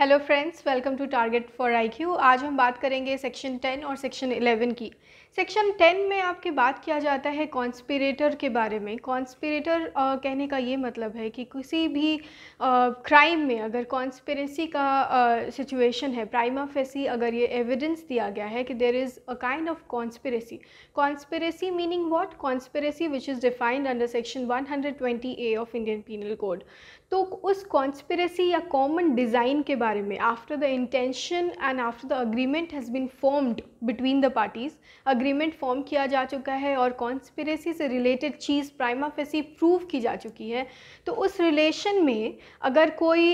Hello friends welcome to target for IQ आज हम बात करेंगे सेक्शन 10 और सेक्शन 11 की सेक्शन 10 में आपकी बात किया जाता है कॉन्स्पिरेटर के बारे में कॉन्स्पिरेटर कहने का ये मतलब है कि किसी भी क्राइम में अगर कॉन्स्पिरेसी का सिचुएशन है प्राइमा फेसी अगर ये एविडेंस दिया गया है कि there is a kind of conspiracy conspiracy meaning what conspiracy which is defined under section one A of Indian penal code तो उस कॉन्स्परेसी या कॉमन डिज़ाइन के बारे में after the intention and after the agreement has been formed between the parties agreement form किया जा चुका है और कॉन्स्परेसी से रिलेटेड चीज़ प्राइमा फेसी प्रूव की जा चुकी है तो उस रिलेशन में अगर कोई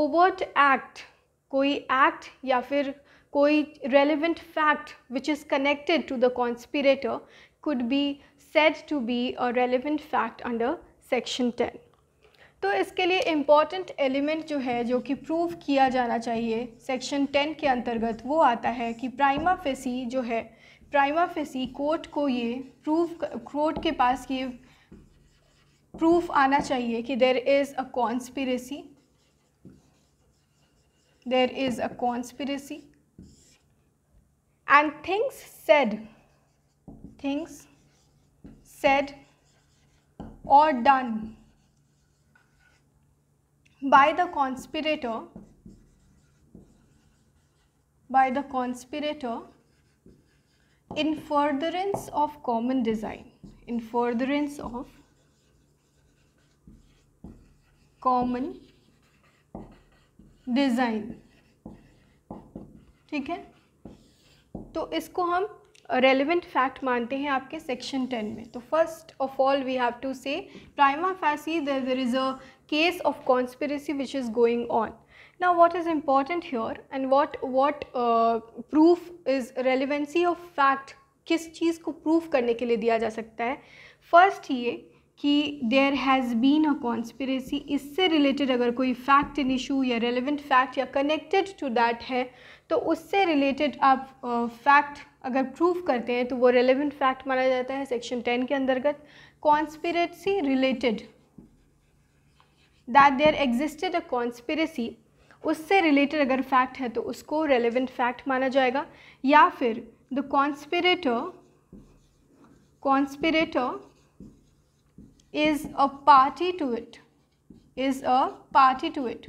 ओवर्ट uh, एक्ट कोई एक्ट या फिर कोई relevant fact which is connected to the conspirator could be said to be a relevant fact under section ten तो इसके लिए इम्पॉर्टेंट एलिमेंट जो है जो कि प्रूव किया जाना चाहिए सेक्शन टेन के अंतर्गत वो आता है कि प्राइमा फेसी जो है प्राइमा फेसी कोर्ट को ये प्रूव कोर्ट के पास ये प्रूफ आना चाहिए कि there is a conspiracy there is a conspiracy and things said things said और done by the conspirator by the conspirator in furtherance of common design in furtherance of common design ठीक है तो इसको हम relevant fact मानते हैं आपके section ten में तो first of all we have to say prima facie there is a case of conspiracy which is going on now what is important here and what what uh, proof is relevancy of fact किस चीज़ को prove करने के लिए दिया जा सकता है first ये कि there has been a conspiracy इससे रिलेटेड अगर कोई फैक्ट इन इशू या रेलिवेंट फैक्ट या कनेक्टेड टू दैट है तो उससे रिलेटेड आप फैक्ट uh, अगर प्रूव करते हैं तो वो रेलिवेंट फैक्ट माना जाता है सेक्शन टेन के अंतर्गत conspiracy related that there existed a conspiracy उससे रिलेटेड अगर फैक्ट है तो उसको रेलिवेंट फैक्ट माना जाएगा या फिर the conspirator conspirator is a party to it is a party to it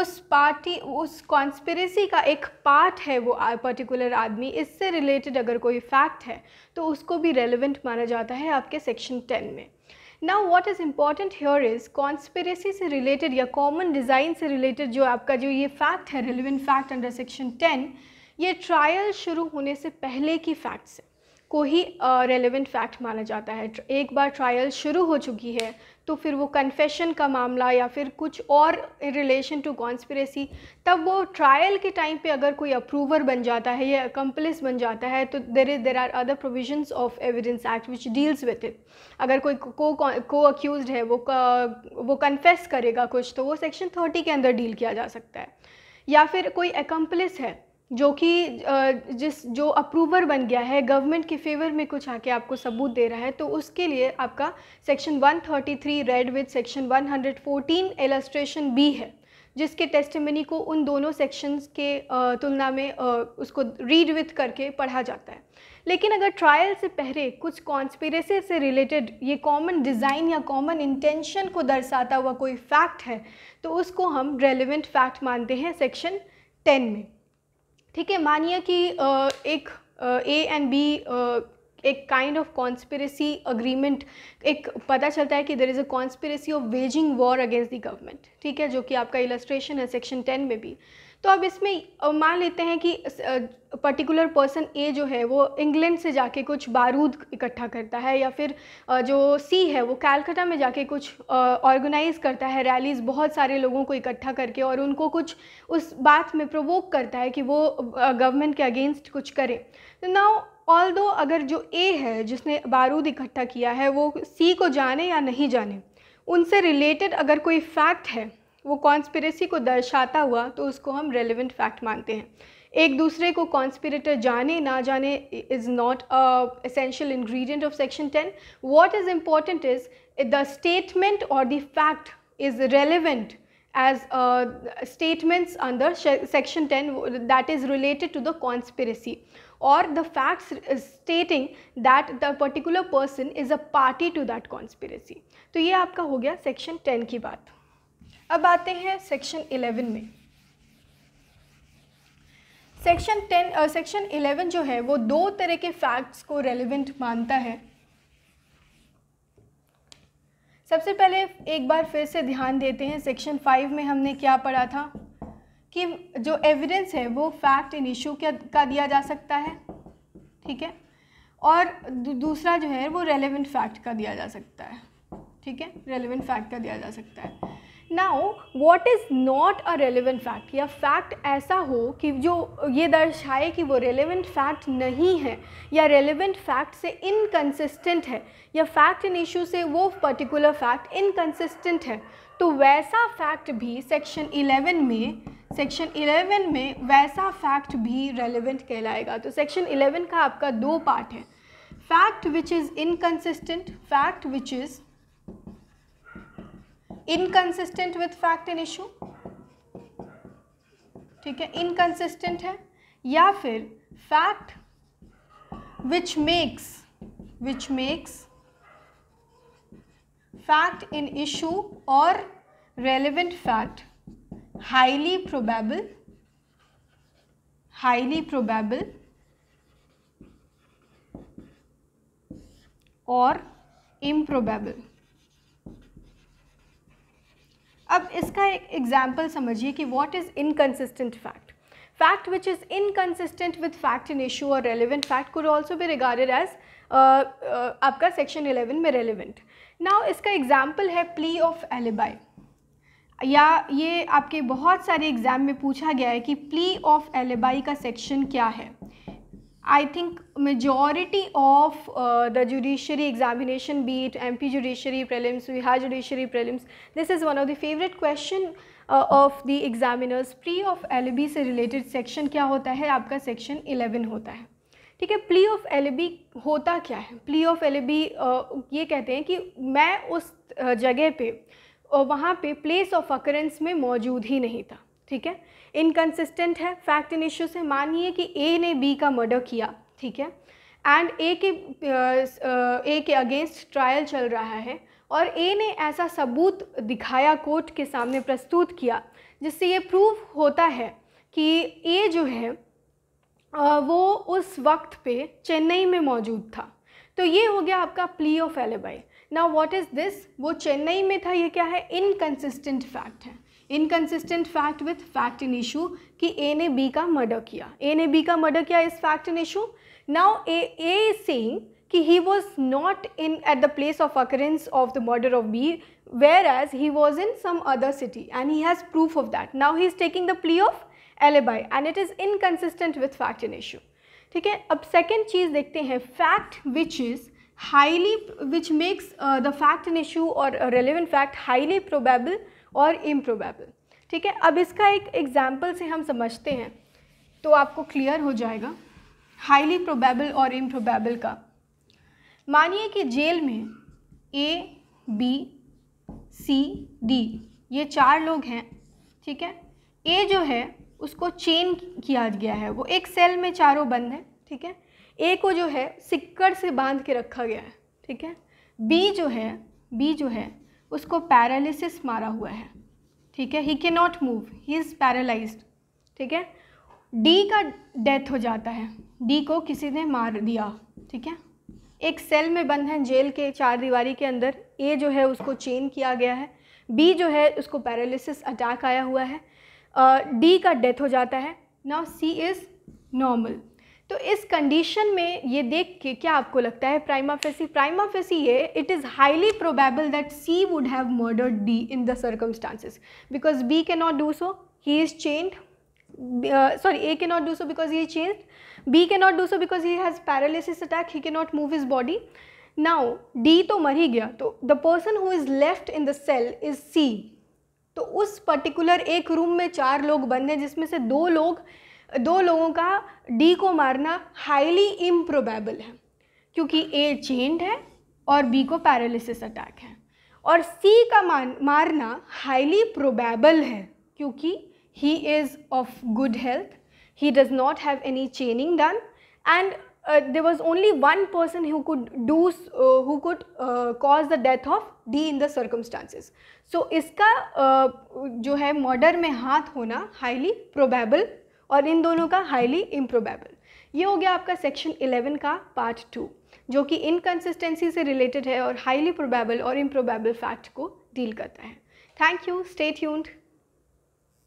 उस पार्टी उस कॉन्स्पिरेसी का एक पार्ट है वो पर्टिकुलर आदमी इससे रिलेटेड अगर कोई फैक्ट है तो उसको भी रेलिवेंट माना जाता है आपके सेक्शन टेन में now what is important here is conspiracy से रिलेटेड या कॉमन डिज़ाइन से रिलेटेड जो आपका जो ये फैक्ट है relevant fact under section ten ये ट्रायल शुरू होने से पहले की फैक्ट्स को ही रेलिवेंट फैक्ट माना जाता है एक बार ट्रायल शुरू हो चुकी है तो फिर वो कन्फेशन का मामला या फिर कुछ और इन रिलेशन टू कॉन्स्परेसी तब वो ट्रायल के टाइम पे अगर कोई अप्रूवर बन जाता है या अकम्पलिस बन जाता है तो there is there are other provisions of evidence act which deals with it अगर कोई को को अक्यूज है वो वो कन्फेस करेगा कुछ तो वो सेक्शन थर्टी के अंदर डील किया जा सकता है या फिर कोई अकम्पलिस है जो कि जिस जो अप्रूवर बन गया है गवर्नमेंट के फेवर में कुछ आके आपको सबूत दे रहा है तो उसके लिए आपका section 133 read with section 114 illustration B है जिसके टेस्टमनी को उन दोनों सेक्शंस के तुलना में उसको रीड विथ करके पढ़ा जाता है लेकिन अगर ट्रायल से पहले कुछ कॉन्स्पिरेसी से रिलेटेड ये कॉमन डिज़ाइन या कॉमन इंटेंशन को दर्शाता हुआ कोई फैक्ट है तो उसको हम रेलिवेंट फैक्ट मानते हैं सेक्शन टेन में ठीक है मानिए कि एक ए एंड बी एक काइंड ऑफ कॉन्स्पिरसी अग्रीमेंट एक पता चलता है कि there is a conspiracy of waging war against the government ठीक है जो कि आपका इलस्ट्रेशन है सेक्शन टेन में भी तो अब इसमें मान लेते हैं कि पर्टिकुलर पर्सन ए जो है वो इंग्लैंड से जाके कुछ बारूद इकट्ठा करता है या फिर जो सी है वो कैलकटा में जाके कुछ ऑर्गेनाइज करता है रैलीज बहुत सारे लोगों को इकट्ठा करके और उनको कुछ उस बात में प्रोवोक करता है कि वो गवर्नमेंट के अगेंस्ट कुछ करें तो नाउ ऑल दो अगर जो ए है जिसने बारूद इकट्ठा किया है वो सी को जाने या नहीं जाने उनसे रिलेटेड अगर कोई फैक्ट है वो कॉन्स्पिरेसी को दर्शाता हुआ तो उसको हम रेलिवेंट फैक्ट मानते हैं एक दूसरे को कॉन्स्पिरेटर जाने ना जाने is not essential ingredient of section ten what is important is the statement और the fact is relevant as statements statements section ten that is related to the conspiracy or the facts stating that the particular person is a party to that conspiracy. तो ये आपका हो गया section ten की बात अब आते हैं सेक्शन इलेवन में सेक्शन टेन सेक्शन इलेवन जो है वो दो तरह के फैक्ट्स को रेलिवेंट मानता है सबसे पहले एक बार फिर से ध्यान देते हैं सेक्शन फाइव में हमने क्या पढ़ा था कि जो एविडेंस है वो फैक्ट इन इशू का दिया जा सकता है ठीक है और दूसरा जो है वो रेलेवेंट फैक्ट का दिया जा सकता है ठीक है रेलेवेंट फैक्ट का दिया जा सकता है now what is not a relevant fact या फैक्ट ऐसा हो कि जो ये दर्शाए कि वो रेलिवेंट फैक्ट नहीं है या रेलिवेंट फैक्ट से इनकन्सिस्टेंट है या फैक्ट इन इशू से वो पर्टिकुलर फैक्ट इनकन्सिस्टेंट है तो वैसा फैक्ट भी सेक्शन 11 में सेक्शन 11 में वैसा फैक्ट भी रेलिवेंट कहलाएगा तो सेक्शन 11 का आपका दो पार्ट है fact which is inconsistent fact which is inconsistent with fact in issue ठीक है इनकन्सिस्टेंट है या फिर fact which makes which makes fact in issue और relevant fact highly probable highly probable और improbable अब इसका एक एग्जाम्पल समझिए कि what is inconsistent fact fact which is inconsistent with fact in issue और रेलिवेंट फैक्ट कुड ऑल्सो भी regarded as आपका सेक्शन 11 में रेलिवेंट नाउ इसका एग्जाम्पल है प्ली ऑफ एलिबाई या ये आपके बहुत सारे एग्ज़ाम में पूछा गया है कि प्ली ऑफ एलेबाई का सेक्शन क्या है I think majority of the judiciary examination be it M P judiciary prelims Bihar judiciary prelims this is one of the favourite question of the examiners plea of B से related section क्या होता है आपका section eleven होता है ठीक है plea of alibi होता क्या है प्ली ऑफ एलिबी ये कहते हैं कि मैं उस uh, जगह पर वहाँ पे प्लेस ऑफ अकरेंस में मौजूद ही नहीं था ठीक है इनकन्सिस्टेंट है फैक्ट इन इश्यू से मानिए कि ए ने बी का मर्डर किया ठीक है एंड ए के ए के अगेंस्ट ट्रायल चल रहा है और ए ने ऐसा सबूत दिखाया कोर्ट के सामने प्रस्तुत किया जिससे ये प्रूव होता है कि ए जो है वो उस वक्त पे चेन्नई में मौजूद था तो ये हो गया आपका प्ली ऑफ एलेबाई ना वॉट इज़ दिस वो चेन्नई में था ये क्या है इनकन्सिस्टेंट फैक्ट है inconsistent fact with fact in issue कि ए ने बी का मर्डर किया ए ने बी का मर्डर किया is fact in issue now A A saying कि he was not in at the place of occurrence of the murder of B whereas he was in some other city and he has proof of that now he is taking the plea of alibi and it is inconsistent with fact in issue ठीक है अब second चीज़ देखते हैं fact which is highly which makes uh, the fact an issue or a relevant fact highly probable और improbable ठीक है अब इसका एक एग्जाम्पल से हम समझते हैं तो आपको क्लियर हो जाएगा हाईली प्रोबेबल और इम्प्रोबेबल का मानिए कि जेल में ए बी सी डी ये चार लोग हैं ठीक है ए जो है उसको चेन किया गया है वो एक सेल में चारों बंद हैं ठीक है ए को जो है सिक्कड़ से बांध के रखा गया है ठीक है बी जो है बी जो है उसको पैरालिसिस मारा हुआ है ठीक है he can not move he is paralyse ठीक है डी का डेथ हो जाता है डी को किसी ने मार दिया ठीक है एक सेल में बंद है जेल के चार दीवारी के अंदर ए जो है उसको चेन किया गया है बी जो है उसको पैरालिसिस अटैक आया हुआ है डी uh, का डेथ हो जाता है नाउ सी इज़ नॉर्मल तो इस कंडीशन में ये देख के क्या आपको लगता है प्राइमा फेसी प्राइमा फेसी ये it is highly probable that C would have murdered D in the circumstances because B can not do so he is change sorry A can not do so because he change B can not do so because he has paralysis attack he can not move his body now D तो मर ही गया तो the person who is left in the cell is C तो उस particular एक room में चार लोग बंद हैं जिसमें से दो लोग दो लोगों का डी को मारना हाईली इम्प्रोबेबल है क्योंकि ए चेंड है और बी को पैरालिसिस अटैक है और सी का मान मारना हाईली प्रोबेबल है क्योंकि he is of good health he does not have any chaining done and there was only one person who could do who could cause the death of D in the circumstances so इसका uh, जो है murder में हाथ होना highly probable और इन दोनों का highly improbable ये हो गया आपका सेक्शन 11 का पार्ट टू जो कि इनकन्सिस्टेंसी से रिलेटेड है और हाईली प्रोबेबल और इम्प्रोबेबल फैक्ट को डील करता है थैंक यू स्टेट ट्यून्ड